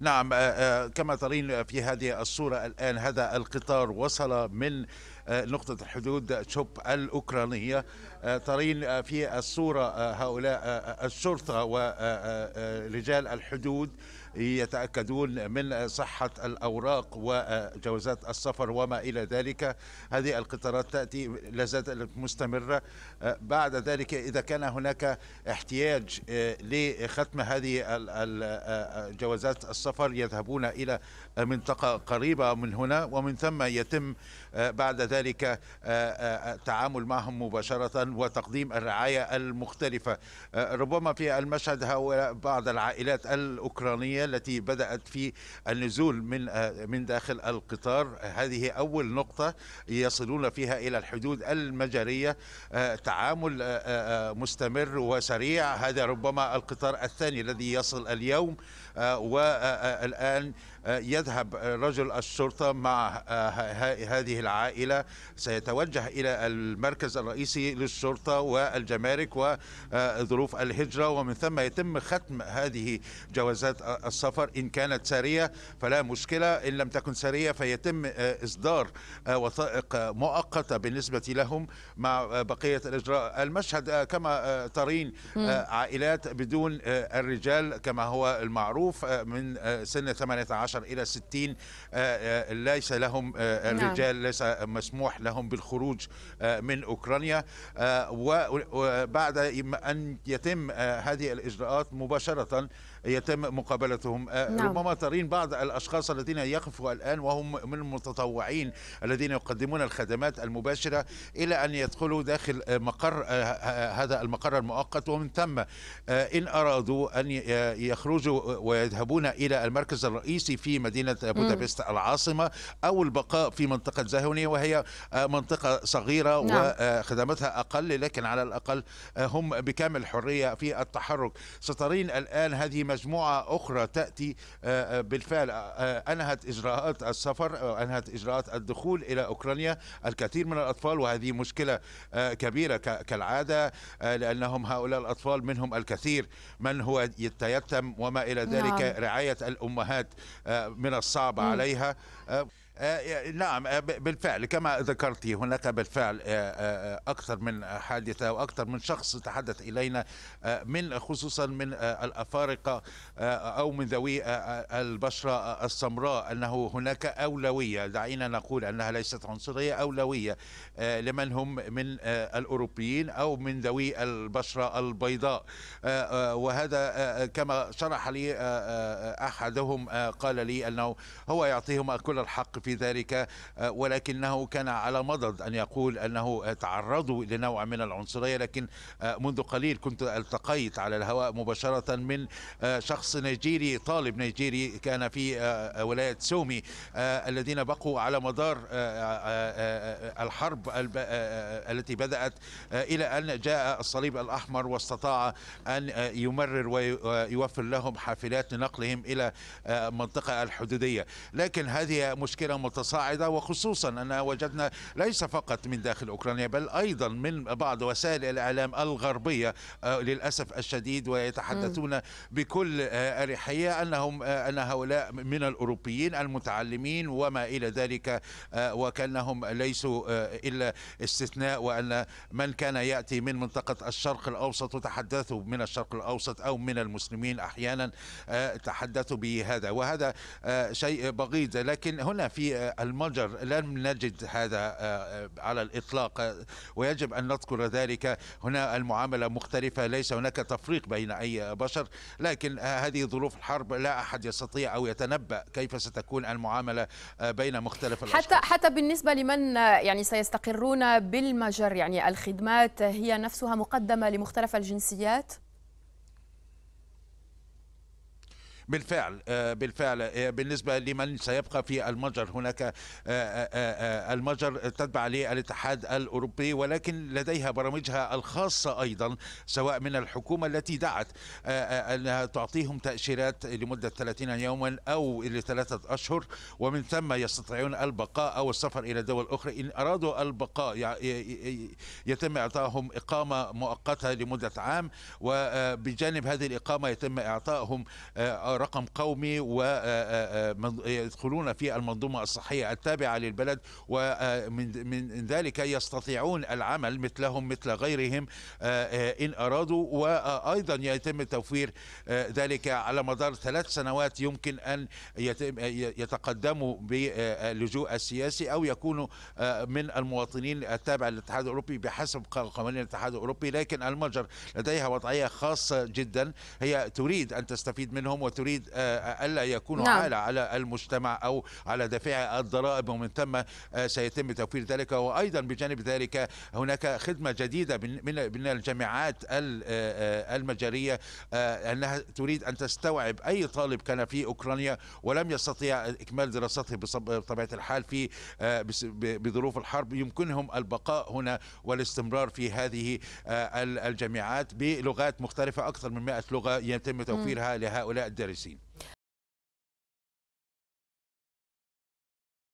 نعم آه، آه، كما ترين في هذه الصورة الآن هذا القطار وصل من نقطة الحدود تشوب الأوكرانية آه، ترين آه، في الصورة آه، هؤلاء الشرطة ورجال الحدود يتأكدون من صحة الأوراق وجوازات السفر وما إلى ذلك هذه القطارات تأتي لازالت مستمرة بعد ذلك إذا كان هناك احتياج لختم هذه جوازات السفر يذهبون إلى منطقة قريبة من هنا ومن ثم يتم بعد ذلك وكذلك آه، آه، آه، التعامل معهم مباشرة وتقديم الرعاية المختلفة ربما في المشهد هؤلاء بعض العائلات الأوكرانية التي بدأت في النزول من من داخل القطار هذه أول نقطة يصلون فيها إلى الحدود المجرية تعامل مستمر وسريع هذا ربما القطار الثاني الذي يصل اليوم والآن يذهب رجل الشرطة مع هذه العائلة سيتوجه إلى المركز الرئيسي للشرطة والجمارك وظروف الهجرة ومن ثم يتم ختم هذه جوازات السفر إن كانت سارية فلا مشكلة إن لم تكن سارية فيتم إصدار وثائق مؤقتة بالنسبة لهم مع بقية الإجراء المشهد كما ترين عائلات بدون الرجال كما هو المعروف من سن 18 إلى 60 ليس لهم نعم. الرجال ليس المسموح لهم بالخروج آه، من أوكرانيا آه، وبعد أن يتم آه، هذه الإجراءات مباشرة يتم مقابلتهم نعم. ربما ترين بعض الأشخاص الذين يقفوا الآن وهم من المتطوعين الذين يقدمون الخدمات المباشرة إلى أن يدخلوا داخل مقر هذا المقر المؤقت ومن ثم إن أرادوا أن يخرجوا ويذهبون إلى المركز الرئيسي في مدينة بودابست العاصمة أو البقاء في منطقة زاهونية وهي آه، منطقة صغيرة نعم. وخدمتها أقل لكن على الأقل آه، هم بكامل حرية في التحرك سترين الآن هذه مجموعة أخرى تأتي آه، بالفعل أنهت إجراءات السفر أنهت إجراءات الدخول إلى أوكرانيا الكثير من الأطفال وهذه مشكلة كبيرة كالعادة لأنهم هؤلاء الأطفال منهم الكثير من هو يتيتم وما إلى ذلك نعم. رعاية الأمهات من الصعب عليها آه، آه، نعم آه، بالفعل كما ذكرت هناك بالفعل أكثر من حادثة وأكثر من شخص تحدث إلينا من خصوصا من الأفارقة أو من ذوي البشرة السمراء أنه هناك أولوية دعينا نقول أنها ليست عنصرية أولوية لمن هم من الأوروبيين أو من ذوي البشرة البيضاء وهذا كما شرح لي أحدهم قال لي أنه هو يعطيهم كل الحق في في ذلك آه، ولكنه كان على مضض أن يقول أنه تعرضوا لنوع من العنصرية لكن آه، منذ قليل كنت التقيت على الهواء مباشرة من آه، شخص نيجيري طالب نيجيري كان في ولاية سومي الذين بقوا على مدار الحرب التي بدأت إلى أن جاء الصليب الأحمر واستطاع أن يمرر ويوفر لهم حافلات لنقلهم إلى منطقة الحدودية لكن هذه مشكلة كبيره متصاعدة وخصوصا أنها وجدنا ليس فقط من داخل أوكرانيا بل أيضا من بعض وسائل الإعلام الغربية آه، للأسف الشديد ويتحدثون بكل آه، أريحية أنهم آه، أن هؤلاء من الأوروبيين المتعلمين وما إلى ذلك وكأنهم ليسوا إلا استثناء وأن من كان يأتي من منطقة الشرق الأوسط وتحدثوا من الشرق الأوسط أو من المسلمين أحيانا تحدثوا بهذا وهذا شيء بغيض لكن هنا في في آه، المجر لم نجد هذا آه، آه، على الإطلاق ويجب أن نذكر ذلك هنا المعاملة مختلفة ليس هناك تفريق بين أي بشر لكن هذه ظروف الحرب لا أحد يستطيع أو يتنبأ كيف ستكون المعاملة بين مختلف الأشخاص حتى حتى بالنسبة لمن يعني سيستقرون بالمجر يعني الخدمات هي نفسها مقدمة لمختلف الجنسيات بالفعل آه، بالفعل آه، بالنسبة لمن سيبقى في المجر هناك آه، المجر تتبع للاتحاد الأوروبي ولكن لديها برامجها الخاصة أيضا سواء من الحكومة التي دعت أنها تعطيهم تأشيرات لمدة 30 يوما أو لثلاثة أشهر ومن ثم يستطيعون البقاء أو السفر إلى دول أخرى إن أرادوا البقاء يتم إعطائهم إقامة مؤقتة لمدة عام وبجانب هذه الإقامة يتم إعطائهم رقم قومي ويدخلون آه، آه، آه، في المنظومة الصحية التابعة للبلد ومن ذلك يستطيعون العمل مثلهم مثل غيرهم إن أرادوا وأيضا يتم توفير ذلك على مدار ثلاث سنوات يمكن أن يتم يتقدموا باللجوء السياسي أو يكونوا من المواطنين التابع للاتحاد الأوروبي بحسب قوانين الاتحاد الأوروبي لكن المجر لديها وضعية خاصة جدا هي تريد أن تستفيد منهم وتريد تريد آه، آه، ألا يكونوا نعم. عالة على المجتمع أو على دافع الضرائب ومن ثم آه، سيتم توفير ذلك وأيضا بجانب ذلك هناك خدمة جديدة من الجامعات المجريه أنها تريد أن تستوعب أي طالب كان في أوكرانيا ولم يستطيع إكمال دراسته بطبيعة الحال في بظروف الحرب يمكنهم البقاء هنا والاستمرار في هذه الجامعات بلغات مختلفة أكثر من 100 لغة يتم توفيرها لهؤلاء الدارسين sí.